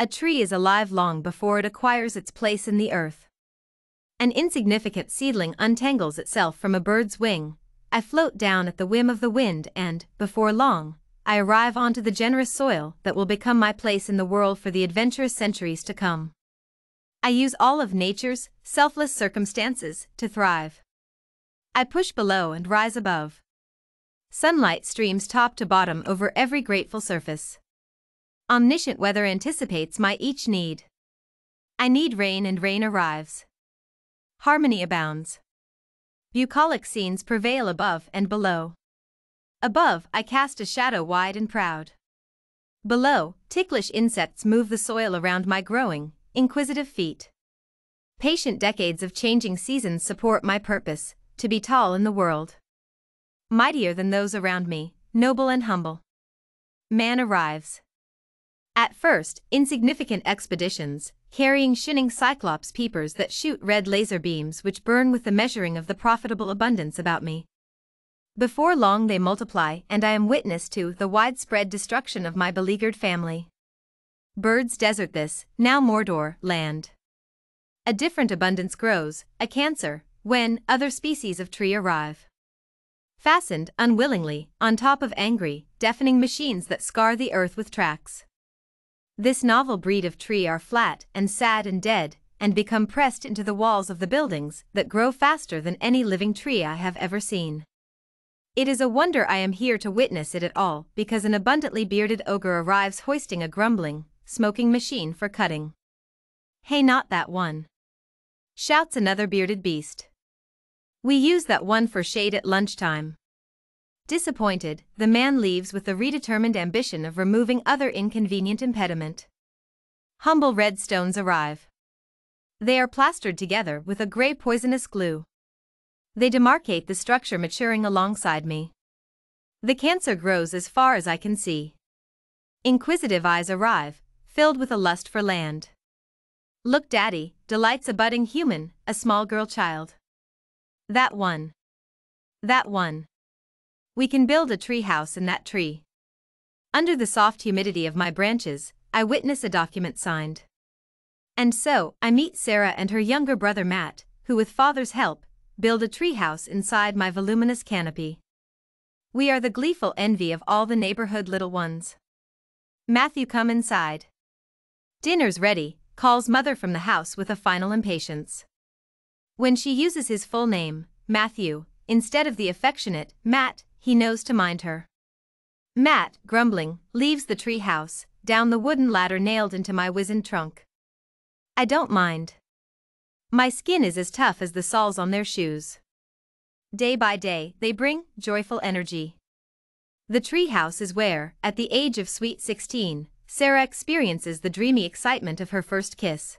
A tree is alive long before it acquires its place in the earth. An insignificant seedling untangles itself from a bird's wing. I float down at the whim of the wind and, before long, I arrive onto the generous soil that will become my place in the world for the adventurous centuries to come. I use all of nature's selfless circumstances to thrive. I push below and rise above. Sunlight streams top to bottom over every grateful surface. Omniscient weather anticipates my each need. I need rain and rain arrives. Harmony abounds. Bucolic scenes prevail above and below. Above, I cast a shadow wide and proud. Below, ticklish insects move the soil around my growing, inquisitive feet. Patient decades of changing seasons support my purpose to be tall in the world. Mightier than those around me, noble and humble. Man arrives. At first, insignificant expeditions, carrying shinning cyclops peepers that shoot red laser beams which burn with the measuring of the profitable abundance about me. Before long they multiply and I am witness to the widespread destruction of my beleaguered family. Birds desert this, now Mordor, land. A different abundance grows, a cancer, when other species of tree arrive. Fastened, unwillingly, on top of angry, deafening machines that scar the earth with tracks. This novel breed of tree are flat and sad and dead, and become pressed into the walls of the buildings that grow faster than any living tree I have ever seen. It is a wonder I am here to witness it at all because an abundantly bearded ogre arrives hoisting a grumbling, smoking machine for cutting. Hey not that one. Shouts another bearded beast. We use that one for shade at lunchtime. Disappointed, the man leaves with the redetermined ambition of removing other inconvenient impediment. Humble red stones arrive. They are plastered together with a grey poisonous glue. They demarcate the structure maturing alongside me. The cancer grows as far as I can see. Inquisitive eyes arrive, filled with a lust for land. Look daddy, delights a budding human, a small girl child. That one. That one. We can build a treehouse in that tree. Under the soft humidity of my branches, I witness a document signed. And so, I meet Sarah and her younger brother Matt, who, with father's help, build a treehouse inside my voluminous canopy. We are the gleeful envy of all the neighborhood little ones. Matthew, come inside. Dinner's ready, calls mother from the house with a final impatience. When she uses his full name, Matthew, instead of the affectionate, Matt, he knows to mind her. Matt, grumbling, leaves the tree house, down the wooden ladder nailed into my wizened trunk. I don't mind. My skin is as tough as the soles on their shoes. Day by day, they bring joyful energy. The treehouse is where, at the age of sweet 16, Sarah experiences the dreamy excitement of her first kiss.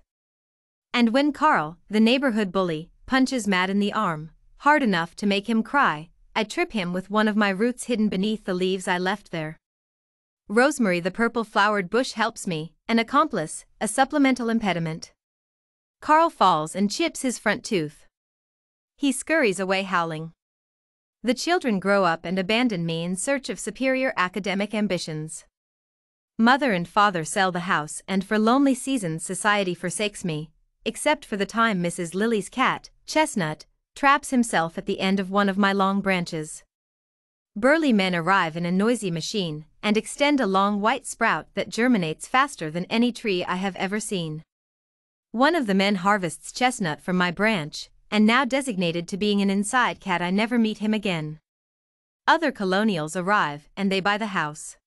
And when Carl, the neighborhood bully, punches Matt in the arm, hard enough to make him cry, I trip him with one of my roots hidden beneath the leaves I left there. Rosemary the purple flowered bush helps me, an accomplice, a supplemental impediment. Carl falls and chips his front tooth. He scurries away howling. The children grow up and abandon me in search of superior academic ambitions. Mother and father sell the house and for lonely seasons society forsakes me, except for the time Mrs. Lily's cat, Chestnut, traps himself at the end of one of my long branches. Burly men arrive in a noisy machine and extend a long white sprout that germinates faster than any tree I have ever seen. One of the men harvests chestnut from my branch, and now designated to being an inside cat I never meet him again. Other colonials arrive and they buy the house.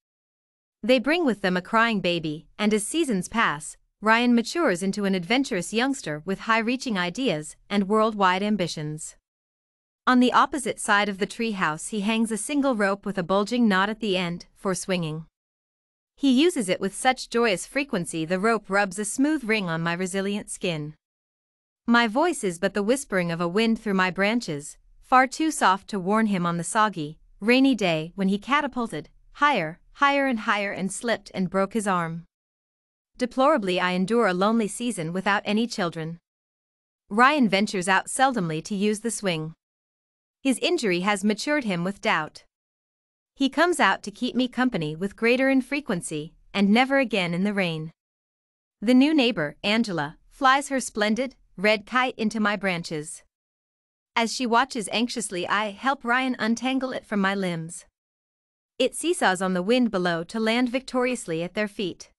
They bring with them a crying baby, and as seasons pass, Ryan matures into an adventurous youngster with high-reaching ideas and worldwide ambitions. On the opposite side of the treehouse he hangs a single rope with a bulging knot at the end for swinging. He uses it with such joyous frequency the rope rubs a smooth ring on my resilient skin. My voice is but the whispering of a wind through my branches, far too soft to warn him on the soggy, rainy day when he catapulted, higher, higher and higher and slipped and broke his arm. Deplorably I endure a lonely season without any children. Ryan ventures out seldomly to use the swing. His injury has matured him with doubt. He comes out to keep me company with greater infrequency, and never again in the rain. The new neighbor, Angela, flies her splendid, red kite into my branches. As she watches anxiously I help Ryan untangle it from my limbs. It seesaws on the wind below to land victoriously at their feet.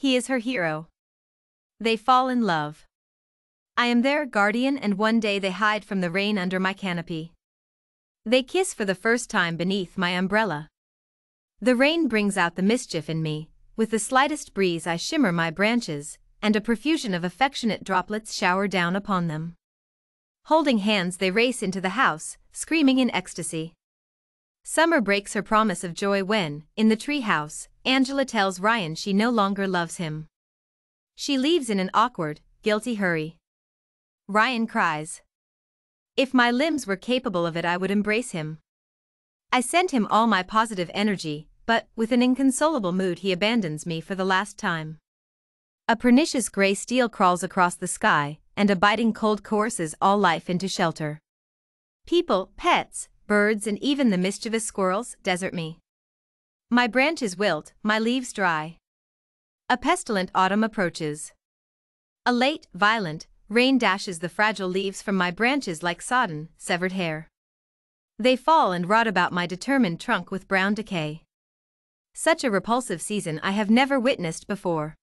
He is her hero. They fall in love. I am their guardian and one day they hide from the rain under my canopy. They kiss for the first time beneath my umbrella. The rain brings out the mischief in me, with the slightest breeze I shimmer my branches, and a profusion of affectionate droplets shower down upon them. Holding hands they race into the house, screaming in ecstasy. Summer breaks her promise of joy when, in the treehouse, Angela tells Ryan she no longer loves him. She leaves in an awkward, guilty hurry. Ryan cries. If my limbs were capable of it I would embrace him. I send him all my positive energy, but, with an inconsolable mood he abandons me for the last time. A pernicious grey steel crawls across the sky, and a biting cold coerces all life into shelter. People, pets, birds and even the mischievous squirrels desert me. My branches wilt, my leaves dry. A pestilent autumn approaches. A late, violent, rain dashes the fragile leaves from my branches like sodden, severed hair. They fall and rot about my determined trunk with brown decay. Such a repulsive season I have never witnessed before.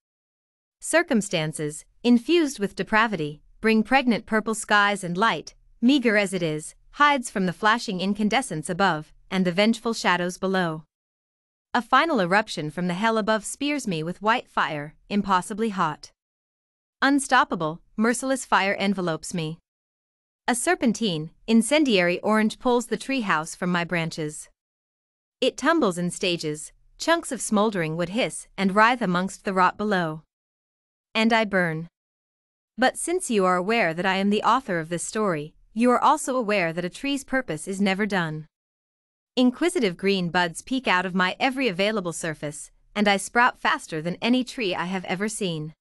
Circumstances, infused with depravity, bring pregnant purple skies and light, meager as it is, hides from the flashing incandescence above and the vengeful shadows below. A final eruption from the hell above spears me with white fire, impossibly hot. Unstoppable, merciless fire envelopes me. A serpentine, incendiary orange pulls the treehouse from my branches. It tumbles in stages, chunks of smoldering wood hiss and writhe amongst the rot below. And I burn. But since you are aware that I am the author of this story, you are also aware that a tree's purpose is never done. Inquisitive green buds peek out of my every available surface, and I sprout faster than any tree I have ever seen.